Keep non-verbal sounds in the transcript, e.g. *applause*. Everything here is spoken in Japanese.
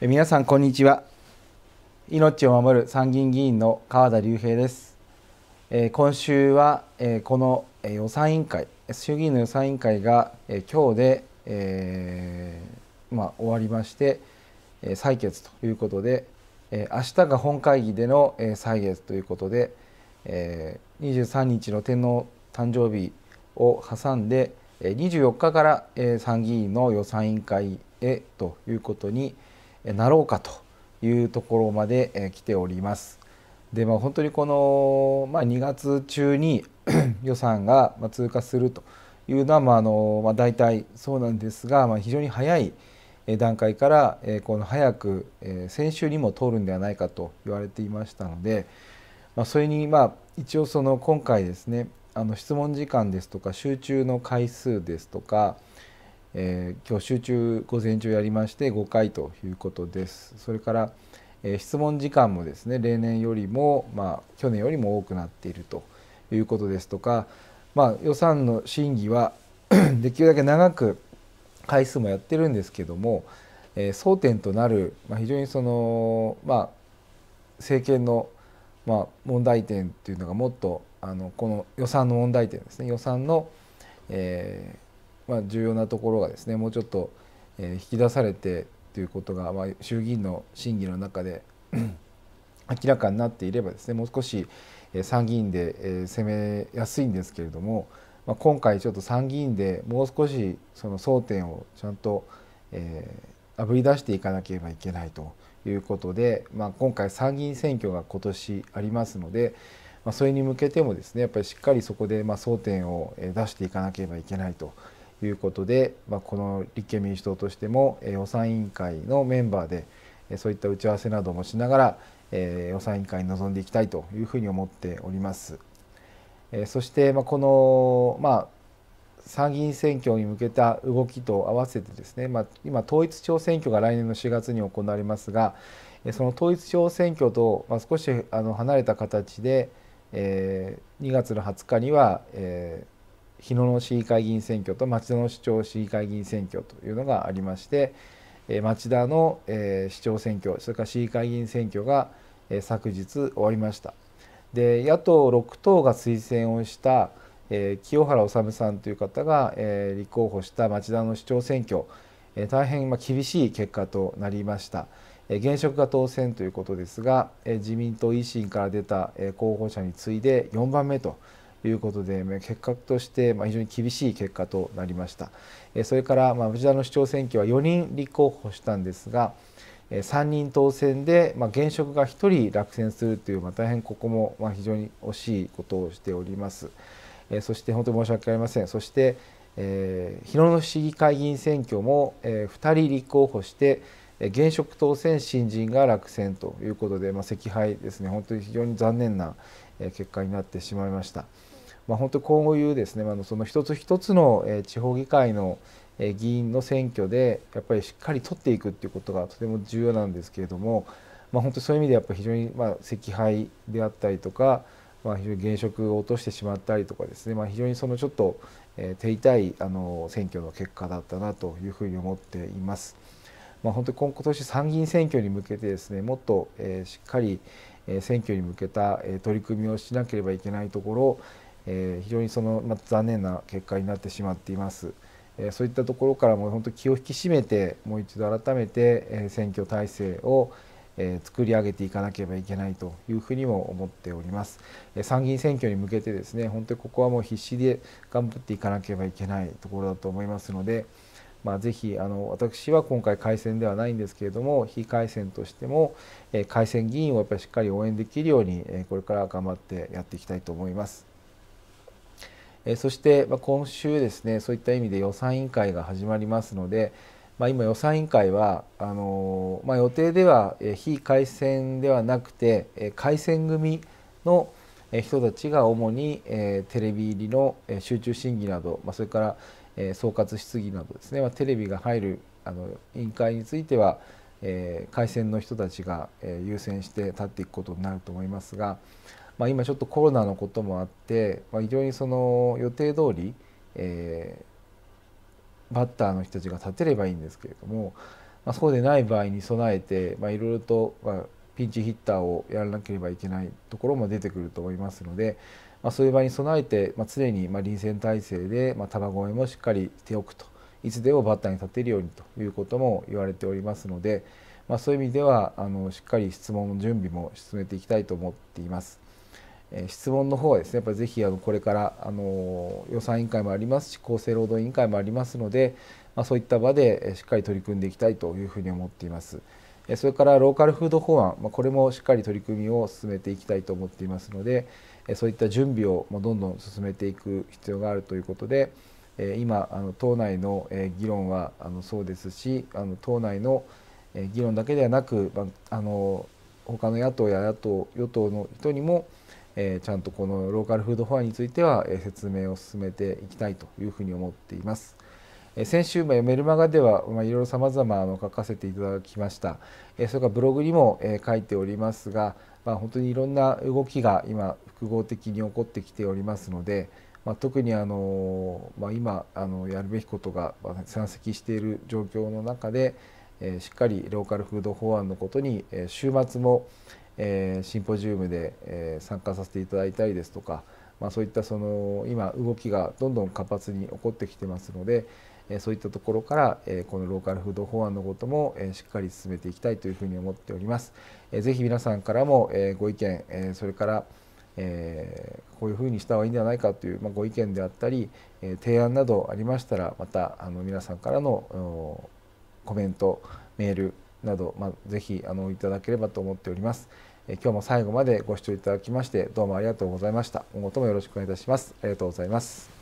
皆さんこんにちは命を守る参議院議員の川田隆平です、え今週は、えこの予算委員会衆議院の予算委員会が、え今日で、えー、まあ、終わりまして、え採決ということで、え明日が本会議での、え採決ということで、え23日の天皇誕生日を挟んで24日から、え参議院の予算委員会へということに、なろうかというところまで来ております。でまあ、本当にこの、まあ、2月中に *coughs* 予算が通過するというのは、まああのまあ、大体そうなんですが、まあ、非常に早い段階からこの早く先週にも通るんではないかと言われていましたので、まあ、それにまあ一応その今回ですねあの質問時間ですとか集中の回数ですとか、えー、今日集中午前中やりまして5回ということです。それから、えー、質問時間もですね例年よりも、まあ、去年よりも多くなっているということですとか、まあ、予算の審議は *clears throat* できるだけ長く回数もやってるんですけども、えー、争点となる、まあ、非常にその、まあ、政権の、まあ、問題点というのがもっとあのこの予算の問題点ですね予算の、えーま重要なところがですねもうちょっと、え引き出されてということが、ま衆議院の審議の中で明らかになっていればですねもう少し参議院で攻めやすいんですけれども、ま今回ちょっと参議院でもう少しその争点をちゃんと、えあぶり出していかなければいけないということで、まあ、今回参議院選挙が今年ありますので、まそれに向けてもですねやっぱりしっかりそこでま争点を出していかなければいけないと。いうことで、まあ、この立憲民主党としても、えー、予算委員会のメンバーで、えー、そういった打ち合わせなどもしながら、えー、予算委員会に臨んでいきたいというふうに思っております。えー、そして、まあ、この、まあ、参議院選挙に向けた動きと合わせてですね、まあ、今統一地方選挙が来年の4月に行われますがその統一地方選挙と、まあ、少しあの離れた形で、えー、2月の20日には、えー、日野の市議会議員選挙と町田の市長市議会議員選挙というのがありまして、え町田の、え市長選挙それから市議会議員選挙が、え昨日終わりましたで野党6党が推薦をした、え清原治さんという方が、え立候補した町田の市長選挙、え大変、ま厳しい結果となりました。現職が当選ということですが自民党維新から出た候補者に次いで4番目ということで、結果として非常に厳しい結果となりました。それから、まあ、藤田の市長選挙は4人立候補したんですが、3人当選で、まあ、現職が1人落選するという、まあ、大変ここも、まあ、非常に惜しいことをしております。えそして本当に申し訳ありません。そして、えー、広野市議会議員選挙も、えー、2人立候補して、現職当選、新人が落選ということで、まあ、惜敗ですね、本当に非常に残念な結果になってしまいました。まあ、本当こういうですね、まあ、のその一つ一つの地方議会の議員の選挙でやっぱりしっかり取っていくっていうことがとても重要なんですけれども、まあ、本当にそういう意味でやっぱ非常にまあ惜敗であったりとか、まあ、非常に現職を落としてしまったりとかですね、まあ、非常にそのちょっと手痛いあの選挙の結果だったなというふうに思っています。まあ、本当に今年参議院選挙に向けてですねもっとしっかり選挙に向けた取り組みをしなければいけないところえー、非常にその、まあ、残念な結果になってしまっています。えー、そういったところからも本当気を引き締めてもう一度改めて、えー、選挙体制をえ作り上げていかなければいけないというふにも思っております。え参議院選挙に向けてですね、本当にここはもう必死で頑張っていかなければいけないところだと思いますので、まあ、ぜひあの私は今回、改選ではないんですけれども、非改選としても、え改選議員をやっぱりしっかり応援できるように、えこれから頑張ってやっていきたいと思います。えそして、ま今週ですねそういった意味で予算委員会が始まりますので、まあ、今予算委員会はあのまあ、予定では非改選ではなくて改選組の人たちが主に、えテレビ入りの集中審議など、まあ、それから、え総括質疑などですね、まテレビが入るあの委員会については、えー、改選の人たちが、え優先して立っていくことになると思いますが、まあ、今ちょっとコロナのこともあって、まあ、非常にその予定通り、えー、バッターの人たちが立てればいいんですけれども、まあ、そうでない場合に備えて、まいろいろと、まピンチヒッターをやらなければいけないところも出てくると思いますので、まそういう場合に備えて、ま常に、ま臨戦態勢で、まあ、球越もしっかりしておくといつでもバッターに立てるようにということも言われておりますので、まそういう意味ではあのしっかり質問の準備も進めていきたいと思っています。質問の方はですねやっぱりぜひあのこれからあの予算委員会もありますし厚生労働委員会もありますので、まあ、そういった場でしっかり取り組んでいきたいというふうに思っていますそれからローカルフード法案、まあ、これもしっかり取り組みを進めていきたいと思っていますのでそういった準備をどんどん進めていく必要があるということで今あの党内の議論はあのそうですしあの党内の議論だけではなくあの他の野党や野党与党の人にもえちゃんとこのローカルフードフォアについては、え説明を進めていきたいというふうに思っています。先週、もメルマガでは、まあ、いろいろさまざま書かせていただきました。それからブログにも書いておりますが、まあ、本当にいろんな動きが今、複合的に起こってきておりますので、まあ、特にあの、まあ、今あのやるべきことが山積している状況の中で、えしっかりローカルフード法案のことに、え週末も、えシンポジウムで、え参加させていただいたりですとか、まあ、そういったその今動きがどんどん活発に起こってきてますので、えそういったところから、えこのローカルフード法案のことも、えしっかり進めていきたいというふうに思っております。えー、ぜ皆さんからも、えご意見、えそれから、えこういうふうにした方がいいんではないかという、まご意見であったり、え提案などありましたらまたあの皆さんからのコメントメールなど、まあ、ぜひあのいただければと思っております。え今日も最後までご視聴いただきましてどうもありがとうございました。今後ともよろしくお願いいたします。ありがとうございます。